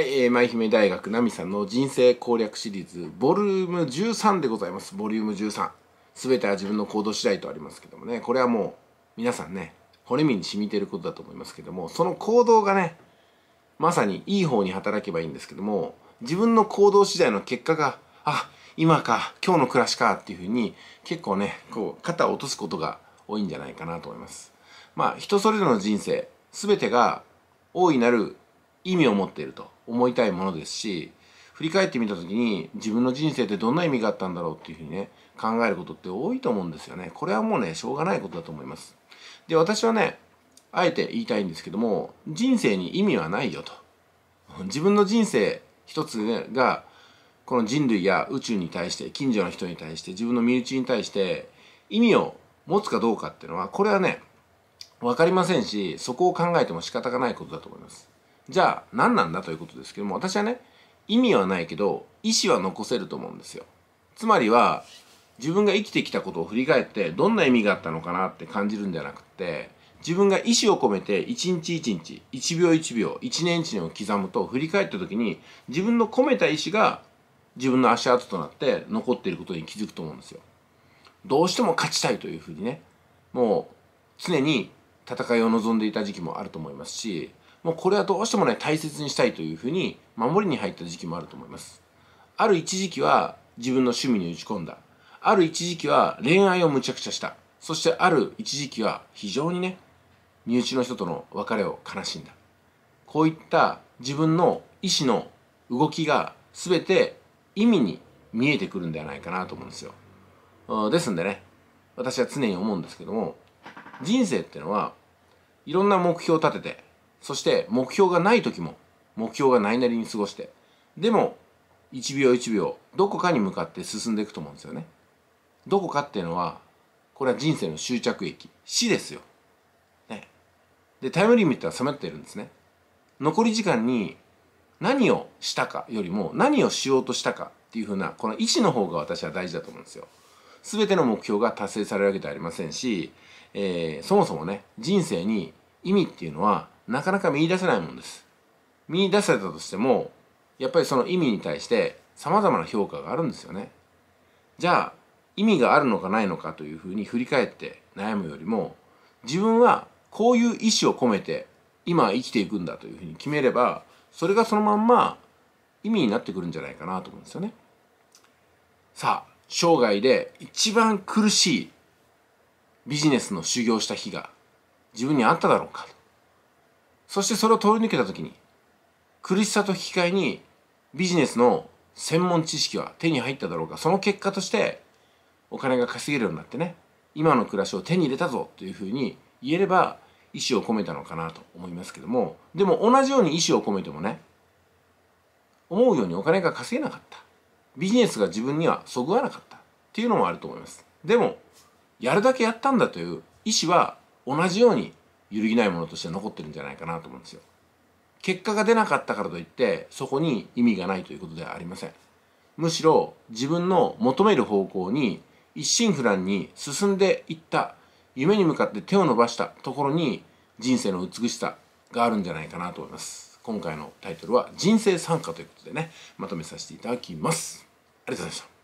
はい、えー、舞姫大学奈美さんの人生攻略シリーズ、ボリューム13でございます。ボリューム13。すべては自分の行動次第とありますけどもね、これはもう、皆さんね、骨身に染みてることだと思いますけども、その行動がね、まさにいい方に働けばいいんですけども、自分の行動次第の結果が、あ、今か、今日の暮らしかっていうふうに、結構ね、こう、肩を落とすことが多いんじゃないかなと思います。まあ、人それぞれの人生、すべてが大いなる意味を持っていると。思いたいものですし振り返ってみた時に自分の人生ってどんな意味があったんだろうっていうふうにね考えることって多いと思うんですよねこれはもうねしょうがないことだと思いますで私はねあえて言いたいんですけども人生に意味はないよと自分の人生一つがこの人類や宇宙に対して近所の人に対して自分の身内に対して意味を持つかどうかっていうのはこれはね分かりませんしそこを考えても仕方がないことだと思いますじゃあ何なんだということですけども私はね意味はないけど意思は残せると思うんですよつまりは自分が生きてきたことを振り返ってどんな意味があったのかなって感じるんじゃなくって自分が意思を込めて一日一日一秒一秒一年一年を刻むと振り返った時に自分の込めた意思が自分の足跡となって残っていることに気づくと思うんですよどうしても勝ちたいというふうにねもう常に戦いを望んでいた時期もあると思いますしもうこれはどうしてもね大切にしたいというふうに守りに入った時期もあると思いますある一時期は自分の趣味に打ち込んだある一時期は恋愛をむちゃくちゃしたそしてある一時期は非常にね身内の人との別れを悲しんだこういった自分の意志の動きが全て意味に見えてくるんではないかなと思うんですよですんでね私は常に思うんですけども人生ってのはいろんな目標を立ててそして目標がない時も目標がないなりに過ごしてでも1秒1秒どこかに向かって進んでいくと思うんですよねどこかっていうのはこれは人生の終着駅死ですよ、ね、でタイムリミットは迫っているんですね残り時間に何をしたかよりも何をしようとしたかっていうふうなこの意思の方が私は大事だと思うんですよすべての目標が達成されるわけではありませんし、えー、そもそもね人生に意味っていうのはなかなか見出せないもんです見出せたとしてもやっぱりその意味に対して様々な評価があるんですよねじゃあ意味があるのかないのかというふうに振り返って悩むよりも自分はこういう意志を込めて今生きていくんだというふうに決めればそれがそのまんま意味になってくるんじゃないかなと思うんですよね。さあ生涯で一番苦しいビジネスの修行した日が自分にあっただろうかと。そしてそれを通り抜けた時に苦しさと引き換えにビジネスの専門知識は手に入っただろうかその結果としてお金が稼げるようになってね今の暮らしを手に入れたぞというふうに言えれば意思を込めたのかなと思いますけどもでも同じように意思を込めてもね思うようにお金が稼げなかったビジネスが自分にはそぐわなかったっていうのもあると思いますでもやるだけやったんだという意思は同じように揺るぎないものとして残ってるんじゃないかなと思うんですよ。結果が出なかったからといってそこに意味がないということではありません。むしろ自分の求める方向に一心不乱に進んでいった夢に向かって手を伸ばしたところに人生の美しさがあるんじゃないかなと思います。今回のタイトルは人生参加ということでね、まとめさせていただきます。ありがとうございました。